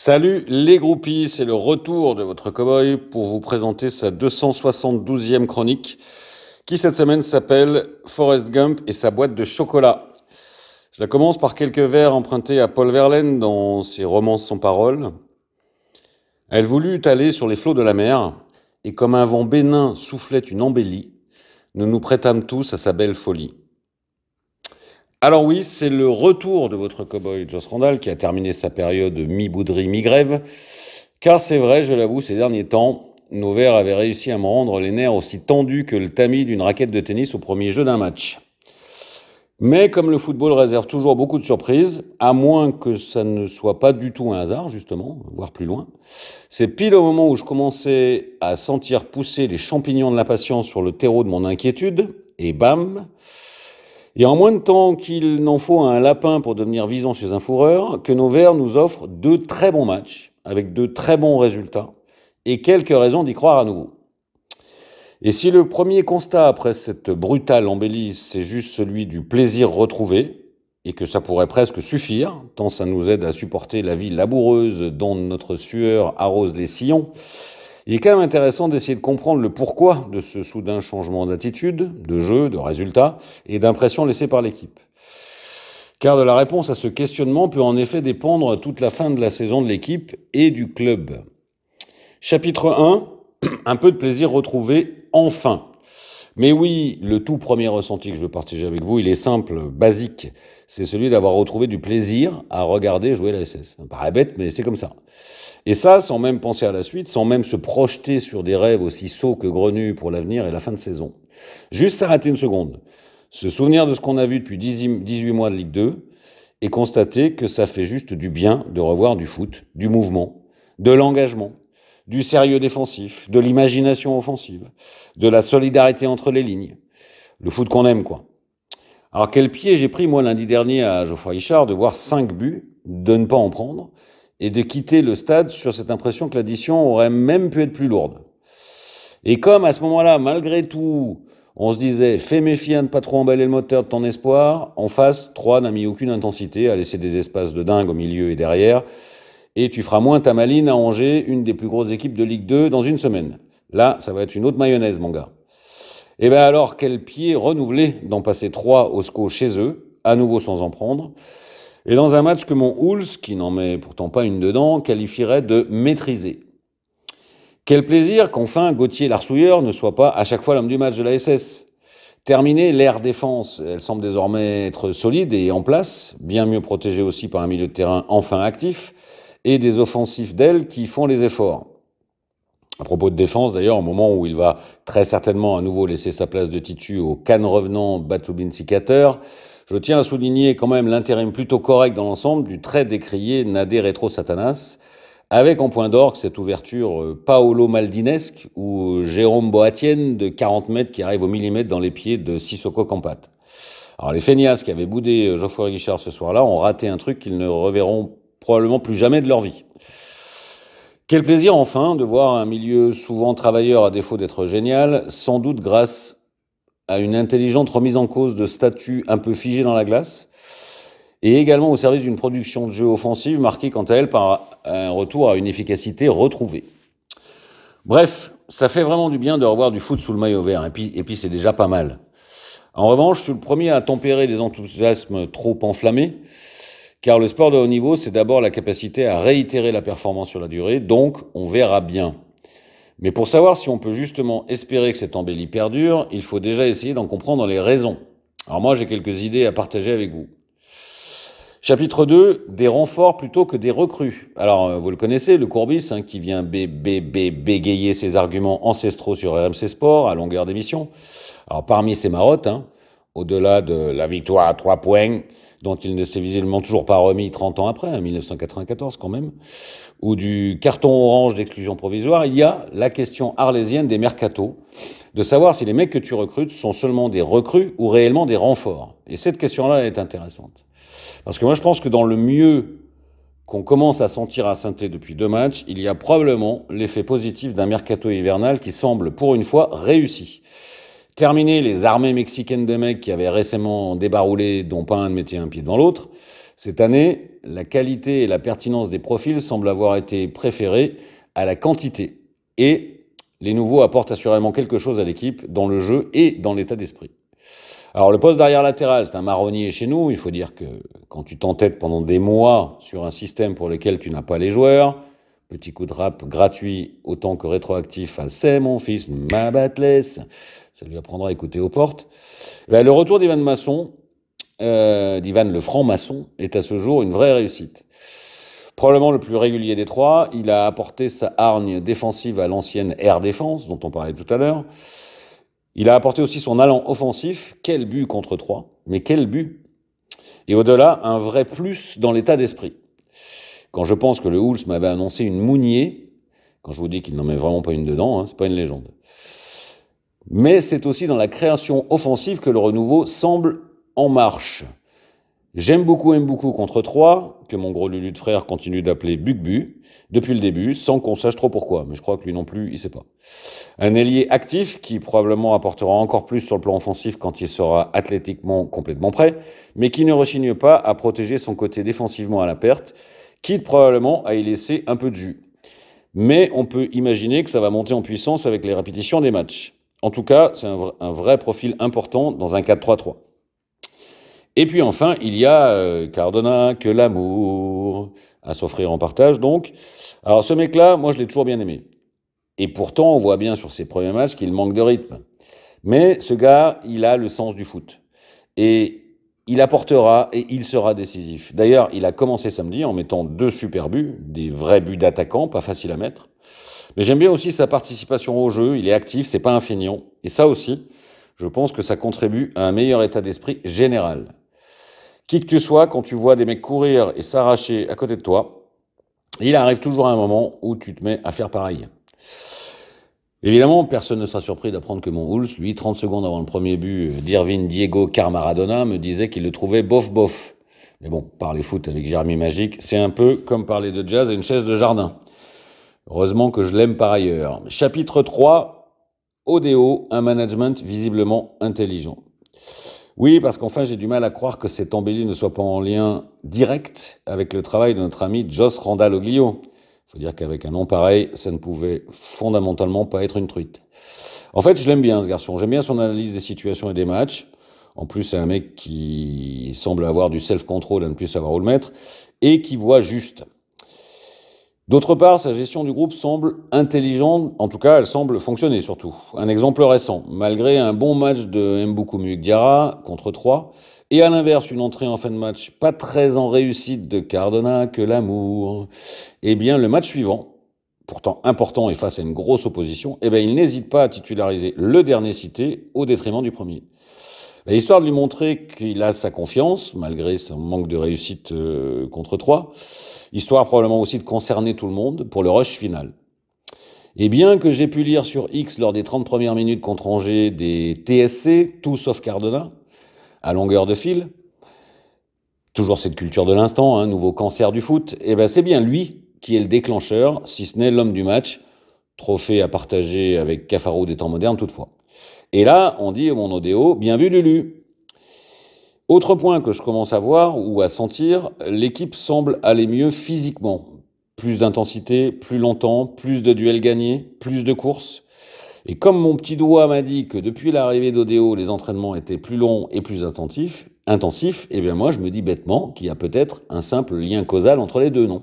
Salut les groupies, c'est le retour de votre cowboy pour vous présenter sa 272e chronique qui cette semaine s'appelle Forrest Gump et sa boîte de chocolat. Je la commence par quelques vers empruntés à Paul Verlaine dans ses romans sans parole. Elle voulut aller sur les flots de la mer et comme un vent bénin soufflait une embellie, nous nous prêtâmes tous à sa belle folie. Alors oui, c'est le retour de votre cowboy Joss Randall qui a terminé sa période mi-bouderie, mi-grève. Car c'est vrai, je l'avoue, ces derniers temps, nos verres avaient réussi à me rendre les nerfs aussi tendus que le tamis d'une raquette de tennis au premier jeu d'un match. Mais comme le football réserve toujours beaucoup de surprises, à moins que ça ne soit pas du tout un hasard, justement, voire plus loin, c'est pile au moment où je commençais à sentir pousser les champignons de la patience sur le terreau de mon inquiétude, et bam, et en moins de temps qu'il n'en faut un lapin pour devenir visant chez un fourreur, que nos Verts nous offrent deux très bons matchs, avec de très bons résultats, et quelques raisons d'y croire à nouveau. Et si le premier constat après cette brutale embellie, c'est juste celui du plaisir retrouvé, et que ça pourrait presque suffire, tant ça nous aide à supporter la vie laboureuse dont notre sueur arrose les sillons, il est quand même intéressant d'essayer de comprendre le pourquoi de ce soudain changement d'attitude, de jeu, de résultat et d'impression laissée par l'équipe. Car de la réponse à ce questionnement peut en effet dépendre toute la fin de la saison de l'équipe et du club. Chapitre 1, un peu de plaisir retrouvé enfin. Mais oui, le tout premier ressenti que je veux partager avec vous, il est simple, basique. C'est celui d'avoir retrouvé du plaisir à regarder jouer la SS. Ça paraît bête, mais c'est comme ça. Et ça, sans même penser à la suite, sans même se projeter sur des rêves aussi sots que grenus pour l'avenir et la fin de saison. Juste s'arrêter une seconde, se souvenir de ce qu'on a vu depuis 18 mois de Ligue 2 et constater que ça fait juste du bien de revoir du foot, du mouvement, de l'engagement du sérieux défensif, de l'imagination offensive, de la solidarité entre les lignes. Le foot qu'on aime, quoi. Alors quel pied j'ai pris, moi, lundi dernier à Geoffroy Richard, de voir cinq buts, de ne pas en prendre, et de quitter le stade sur cette impression que l'addition aurait même pu être plus lourde. Et comme à ce moment-là, malgré tout, on se disait, fais méfier à ne pas trop emballer le moteur de ton espoir. En face, 3 n'a mis aucune intensité, a laissé des espaces de dingue au milieu et derrière et tu feras moins ta maline à Angers, une des plus grosses équipes de Ligue 2, dans une semaine. Là, ça va être une autre mayonnaise, mon gars. Et eh bien alors, quel pied renouvelé d'en passer trois au SCO chez eux, à nouveau sans en prendre, et dans un match que mon Houls, qui n'en met pourtant pas une dedans, qualifierait de maîtrisé. Quel plaisir qu'enfin Gauthier Larsouilleur ne soit pas à chaque fois l'homme du match de la SS. Terminée l'ère défense, elle semble désormais être solide et en place, bien mieux protégée aussi par un milieu de terrain enfin actif, et des offensifs d'elle qui font les efforts. À propos de défense, d'ailleurs, au moment où il va très certainement à nouveau laisser sa place de titu au Cannes revenant Batubin Sikater, je tiens à souligner quand même l'intérim plutôt correct dans l'ensemble du très décrié Nadé Retro Satanas, avec en point d'orgue cette ouverture euh, Paolo Maldinesque ou euh, Jérôme Boatienne de 40 mètres qui arrive au millimètre dans les pieds de Sissoko Kampat. Alors les feignasses qui avaient boudé euh, Geoffroy Guichard ce soir-là ont raté un truc qu'ils ne reverront probablement plus jamais de leur vie. Quel plaisir enfin de voir un milieu souvent travailleur à défaut d'être génial, sans doute grâce à une intelligente remise en cause de statuts un peu figés dans la glace, et également au service d'une production de jeu offensive marquée quant à elle par un retour à une efficacité retrouvée. Bref, ça fait vraiment du bien de revoir du foot sous le maillot vert, et puis c'est déjà pas mal. En revanche, je suis le premier à tempérer des enthousiasmes trop enflammés, car le sport de haut niveau, c'est d'abord la capacité à réitérer la performance sur la durée, donc on verra bien. Mais pour savoir si on peut justement espérer que cette embellie perdure, il faut déjà essayer d'en comprendre les raisons. Alors moi, j'ai quelques idées à partager avec vous. Chapitre 2, des renforts plutôt que des recrues. Alors, euh, vous le connaissez, le Courbis, hein, qui vient bébé bébé bégayer ses arguments ancestraux sur RMC Sport à longueur d'émission. Alors, parmi ces marottes, hein, au-delà de la victoire à trois points, dont il ne s'est visiblement toujours pas remis 30 ans après, hein, en 1994 quand même, ou du carton orange d'exclusion provisoire, il y a la question arlésienne des mercatos, de savoir si les mecs que tu recrutes sont seulement des recrues ou réellement des renforts. Et cette question-là, est intéressante. Parce que moi, je pense que dans le mieux qu'on commence à sentir à saint depuis deux matchs, il y a probablement l'effet positif d'un mercato hivernal qui semble, pour une fois, réussi. Terminé les armées mexicaines de mecs qui avaient récemment débaroulé, dont pas un ne mettait un pied dans l'autre. Cette année, la qualité et la pertinence des profils semblent avoir été préférées à la quantité. Et les nouveaux apportent assurément quelque chose à l'équipe, dans le jeu et dans l'état d'esprit. Alors le poste derrière latéral, c'est un marronnier chez nous. Il faut dire que quand tu t'entêtes pendant des mois sur un système pour lequel tu n'as pas les joueurs, petit coup de rap gratuit autant que rétroactif C'est mon fils, ma battlesse. Ça lui apprendra à écouter aux portes. Bah, le retour d'Ivan Masson, euh, d'Ivan le franc-maçon, est à ce jour une vraie réussite. Probablement le plus régulier des trois, il a apporté sa hargne défensive à l'ancienne Air Défense, dont on parlait tout à l'heure. Il a apporté aussi son allant offensif. Quel but contre trois, mais quel but Et au-delà, un vrai plus dans l'état d'esprit. Quand je pense que le Houls m'avait annoncé une mounier, quand je vous dis qu'il n'en met vraiment pas une dedans, hein, c'est pas une légende. Mais c'est aussi dans la création offensive que le renouveau semble en marche. J'aime beaucoup, aime beaucoup contre 3, que mon gros Lulu de frère continue d'appeler Bugbu, depuis le début, sans qu'on sache trop pourquoi, mais je crois que lui non plus, il sait pas. Un ailier actif qui probablement apportera encore plus sur le plan offensif quand il sera athlétiquement complètement prêt, mais qui ne rechigne pas à protéger son côté défensivement à la perte, quitte probablement à y laisser un peu de jus. Mais on peut imaginer que ça va monter en puissance avec les répétitions des matchs. En tout cas, c'est un, vrai profil important dans un 4-3-3. Et puis enfin, il y a euh, Cardona, que l'amour, à s'offrir en partage donc. Alors ce mec-là, moi je l'ai toujours bien aimé. Et pourtant, on voit bien sur ses premiers matchs qu'il manque de rythme. Mais ce gars, il a le sens du foot. Et il apportera et il sera décisif. D'ailleurs, il a commencé samedi en mettant deux super buts, des vrais buts d'attaquant, pas facile à mettre. Mais j'aime bien aussi sa participation au jeu, il est actif, c'est pas un feignant. Et ça aussi, je pense que ça contribue à un meilleur état d'esprit général. Qui que tu sois, quand tu vois des mecs courir et s'arracher à côté de toi, il arrive toujours à un moment où tu te mets à faire pareil. Évidemment, personne ne sera surpris d'apprendre que mon Hulse, lui, 30 secondes avant le premier but d'Irvine Diego Carmaradona, me disait qu'il le trouvait bof bof. Mais bon, parler foot avec Jeremy Magic, c'est un peu comme parler de jazz et une chaise de jardin. Heureusement que je l'aime par ailleurs. Chapitre 3, Odeo, un management visiblement intelligent. Oui, parce qu'enfin j'ai du mal à croire que cette embellie ne soit pas en lien direct avec le travail de notre ami Joss Randall Oglio. Il faut dire qu'avec un nom pareil, ça ne pouvait fondamentalement pas être une truite. En fait, je l'aime bien ce garçon. J'aime bien son analyse des situations et des matchs. En plus, c'est un mec qui semble avoir du self-control à ne plus savoir où le mettre et qui voit juste. D'autre part, sa gestion du groupe semble intelligente, en tout cas elle semble fonctionner surtout. Un exemple récent, malgré un bon match de Mboukoumi Diarra contre 3, et à l'inverse une entrée en fin de match pas très en réussite de Cardona que l'amour, eh bien le match suivant, pourtant important et face à une grosse opposition, eh bien il n'hésite pas à titulariser le dernier cité au détriment du premier histoire de lui montrer qu'il a sa confiance, malgré son manque de réussite euh, contre 3. Histoire probablement aussi de concerner tout le monde pour le rush final. Et bien que j'ai pu lire sur X lors des 30 premières minutes contre Angers des TSC, tout sauf Cardona, à longueur de fil, toujours cette culture de l'instant, un hein, nouveau cancer du foot, et eh ben c'est bien lui qui est le déclencheur, si ce n'est l'homme du match, trophée à partager avec Cafaro des temps modernes toutefois. Et là, on dit mon monodéo, bien vu Lulu. Autre point que je commence à voir ou à sentir, l'équipe semble aller mieux physiquement. Plus d'intensité, plus longtemps, plus de duels gagnés, plus de courses. Et comme mon petit doigt m'a dit que depuis l'arrivée d'Odéo, les entraînements étaient plus longs et plus intensifs, intensifs, eh bien moi je me dis bêtement qu'il y a peut-être un simple lien causal entre les deux, non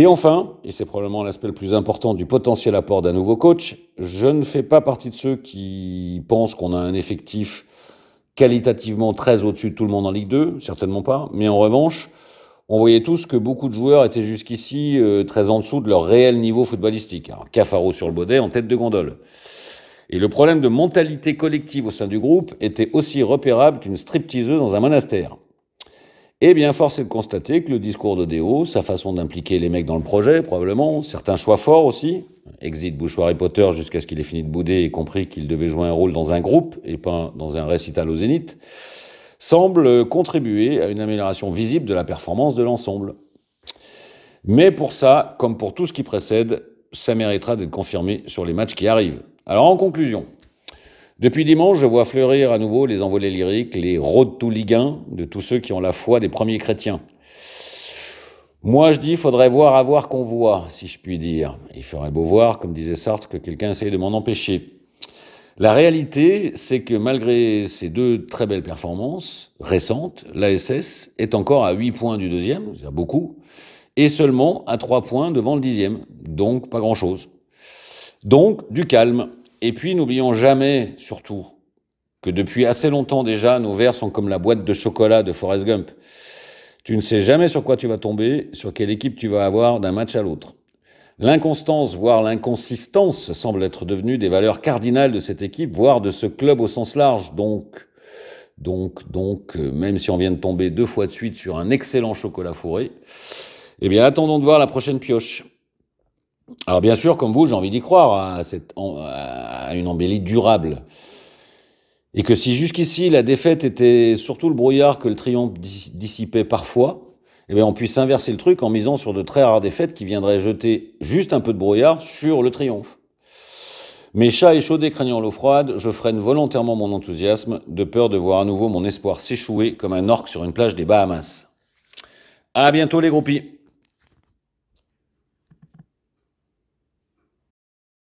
et enfin, et c'est probablement l'aspect le plus important du potentiel apport d'un nouveau coach, je ne fais pas partie de ceux qui pensent qu'on a un effectif qualitativement très au-dessus de tout le monde en Ligue 2, certainement pas, mais en revanche, on voyait tous que beaucoup de joueurs étaient jusqu'ici euh, très en dessous de leur réel niveau footballistique. Cafaro sur le baudet, en tête de gondole. Et le problème de mentalité collective au sein du groupe était aussi repérable qu'une stripteaseuse dans un monastère. Eh bien, force est de constater que le discours de sa façon d'impliquer les mecs dans le projet, probablement, certains choix forts aussi, exit Bouchoir et Potter jusqu'à ce qu'il ait fini de bouder et compris qu'il devait jouer un rôle dans un groupe et pas dans un récital au zénith, semble contribuer à une amélioration visible de la performance de l'ensemble. Mais pour ça, comme pour tout ce qui précède, ça méritera d'être confirmé sur les matchs qui arrivent. Alors en conclusion, depuis dimanche, je vois fleurir à nouveau les envolées lyriques, les road to de tous ceux qui ont la foi des premiers chrétiens. Moi, je dis, faudrait voir à voir qu'on voit, si je puis dire. Il ferait beau voir, comme disait Sartre, que quelqu'un essaye de m'en empêcher. La réalité, c'est que malgré ces deux très belles performances récentes, l'ASS est encore à 8 points du deuxième, c'est beaucoup, et seulement à 3 points devant le dixième, donc pas grand-chose. Donc, du calme. Et puis n'oublions jamais, surtout, que depuis assez longtemps déjà, nos verres sont comme la boîte de chocolat de Forrest Gump. Tu ne sais jamais sur quoi tu vas tomber, sur quelle équipe tu vas avoir d'un match à l'autre. L'inconstance, voire l'inconsistance, semble être devenue des valeurs cardinales de cette équipe, voire de ce club au sens large. Donc, donc, donc, euh, même si on vient de tomber deux fois de suite sur un excellent chocolat fourré, eh bien, attendons de voir la prochaine pioche. Alors bien sûr, comme vous, j'ai envie d'y croire à, une embellie durable. Et que si jusqu'ici la défaite était surtout le brouillard que le triomphe dissipait parfois, eh bien on puisse inverser le truc en misant sur de très rares défaites qui viendraient jeter juste un peu de brouillard sur le triomphe. Mes chats échaudés craignant l'eau froide, je freine volontairement mon enthousiasme, de peur de voir à nouveau mon espoir s'échouer comme un orque sur une plage des Bahamas. À bientôt les groupies